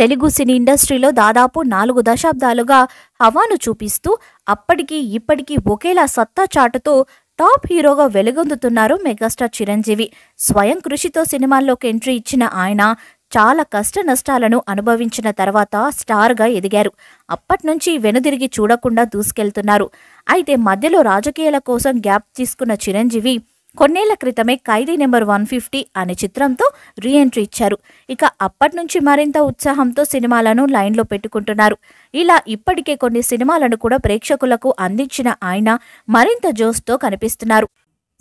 తెలుగు సినీ ఇండస్ట్రీలో దాదాపు నాలుగు దశాబ్దాలుగా హవాను చూపిస్తూ అప్పటికి ఇప్పటికీ ఒకేలా సత్తా చాటుతో టాప్ హీరోగా వెలుగొందుతున్నారు మెగాస్టార్ చిరంజీవి స్వయం కృషితో సినిమాల్లోకి ఎంట్రీ ఇచ్చిన ఆయన చాలా కష్ట నష్టాలను అనుభవించిన తర్వాత స్టార్గా ఎదిగారు అప్పటి నుంచి వెనుదిరిగి చూడకుండా దూసుకెళ్తున్నారు అయితే మధ్యలో రాజకీయాల కోసం గ్యాప్ తీసుకున్న చిరంజీవి కొన్నేళ్ల క్రితమే ఖైదీ నెంబర్ వన్ ఫిఫ్టీ అనే చిత్రంతో రీ ఎంట్రీ ఇచ్చారు ఇక అప్పటి నుంచి మరింత ఉత్సాహంతో సినిమాలను లైన్లో పెట్టుకుంటున్నారు ఇలా ఇప్పటికే కొన్ని సినిమాలను కూడా ప్రేక్షకులకు అందించిన ఆయన మరింత జోస్తో కనిపిస్తున్నారు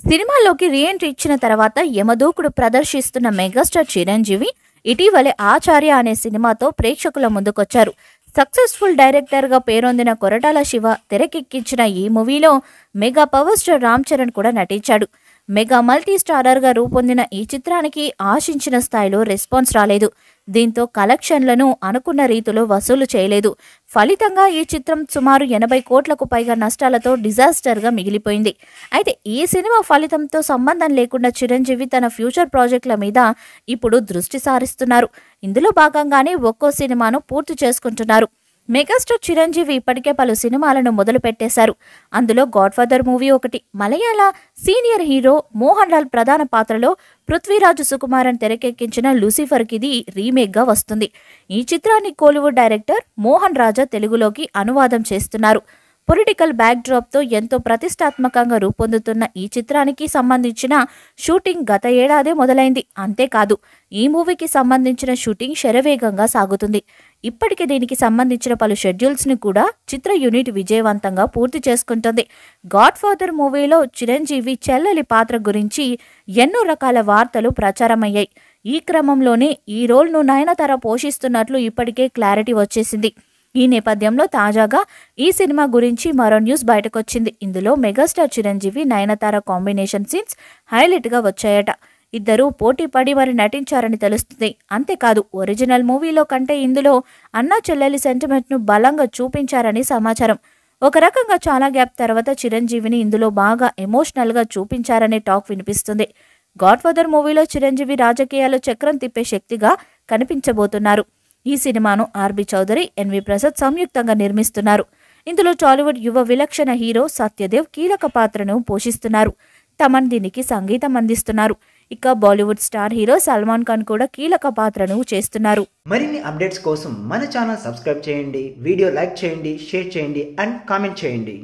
సినిమాలోకి రీఎంట్రీ ఇచ్చిన తర్వాత యమదూకుడు ప్రదర్శిస్తున్న మెగాస్టార్ చిరంజీవి ఇటీవలే ఆచార్య అనే సినిమాతో ప్రేక్షకుల ముందుకొచ్చారు సక్సెస్ఫుల్ డైరెక్టర్గా పేరొందిన కొరటాల శివ తెరకెక్కించిన ఈ మూవీలో mega power star Ram Charan కూడా నటించాడు మెగా మల్టీ స్టారర్గా రూపొందిన ఈ చిత్రానికి ఆశించిన స్థాయిలో రెస్పాన్స్ రాలేదు దీంతో కలెక్షన్లను అనుకున్న రీతిలో వసూలు చేయలేదు ఫలితంగా ఈ చిత్రం సుమారు ఎనభై కోట్లకు పైగా నష్టాలతో డిజాస్టర్గా మిగిలిపోయింది అయితే ఈ సినిమా ఫలితంతో సంబంధం లేకుండా చిరంజీవి తన ఫ్యూచర్ ప్రాజెక్టుల మీద ఇప్పుడు దృష్టి సారిస్తున్నారు ఇందులో భాగంగానే ఒక్కో సినిమాను పూర్తి చేసుకుంటున్నారు మెగాస్టార్ చిరంజీవి ఇప్పటికే పలు సినిమాలను మొదలు పెట్టేశారు అందులో గాడ్ఫాదర్ మూవీ ఒకటి Malayala senior hero Mohanlal ప్రధాన పాత్రలో పృథ్వీరాజు సుకుమారన్ తెరకెక్కించిన లూసిఫర్కి ఇది రీమేక్గా వస్తుంది ఈ చిత్రాన్ని కోలీవుడ్ డైరెక్టర్ మోహన్ రాజా తెలుగులోకి అనువాదం చేస్తున్నారు పొలిటికల్ బ్యాక్డ్రాప్తో ఎంతో ప్రతిష్టాత్మకంగా రూపొందుతున్న ఈ చిత్రానికి సంబంధించిన షూటింగ్ గత ఏడాదే మొదలైంది అంతేకాదు ఈ మూవీకి సంబంధించిన షూటింగ్ శరవేగంగా సాగుతుంది ఇప్పటికే దీనికి సంబంధించిన పలు షెడ్యూల్స్ని కూడా చిత్ర యూనిట్ విజయవంతంగా పూర్తి చేసుకుంటుంది గాడ్ ఫాదర్ మూవీలో చిరంజీవి చెల్లెలి పాత్ర గురించి ఎన్నో రకాల వార్తలు ప్రచారమయ్యాయి ఈ క్రమంలోనే ఈ రోల్ను నయనతర పోషిస్తున్నట్లు ఇప్పటికే క్లారిటీ వచ్చేసింది ఈ నేపథ్యంలో తాజాగా ఈ సినిమా గురించి మరో న్యూస్ బయటకొచ్చింది ఇందులో megastar Chiranjeevi Nayanthara combination scenes హైలైట్గా వచ్చాయట ఇద్దరూ పోటీ పడి మరి నటించారని తెలుస్తుంది అంతేకాదు ఒరిజినల్ మూవీలో కంటే ఇందులో అన్నా చెల్లెలి సెంటిమెంట్ను బలంగా చూపించారని సమాచారం ఒక రకంగా చాలా గ్యాప్ తర్వాత చిరంజీవిని ఇందులో బాగా ఎమోషనల్గా చూపించారనే టాక్ వినిపిస్తుంది గాడ్ఫాదర్ మూవీలో చిరంజీవి రాజకీయాల్లో చక్రం తిప్పే శక్తిగా కనిపించబోతున్నారు ఈ సినిమాను ఆర్బి చౌదరి ఎన్వి ప్రసాద్ సంయుక్తంగా నిర్మిస్తున్నారు ఇందులో టాలీవుడ్ యువ విలక్షణ హీరో సత్యదేవ్ కీలక పాత్రను పోషిస్తున్నారు తమన్ దీనికి సంగీతం అందిస్తున్నారు ఇక Bollywood star hero Salman Khan కూడా కీలక పాత్రను చేస్తున్నారు మరిన్ని అప్డేట్స్ కోసం మన ఛానల్ సబ్స్క్రైబ్ చేయండి వీడియో లైక్ చేయండి షేర్ చేయండి అండ్ కామెంట్ చేయండి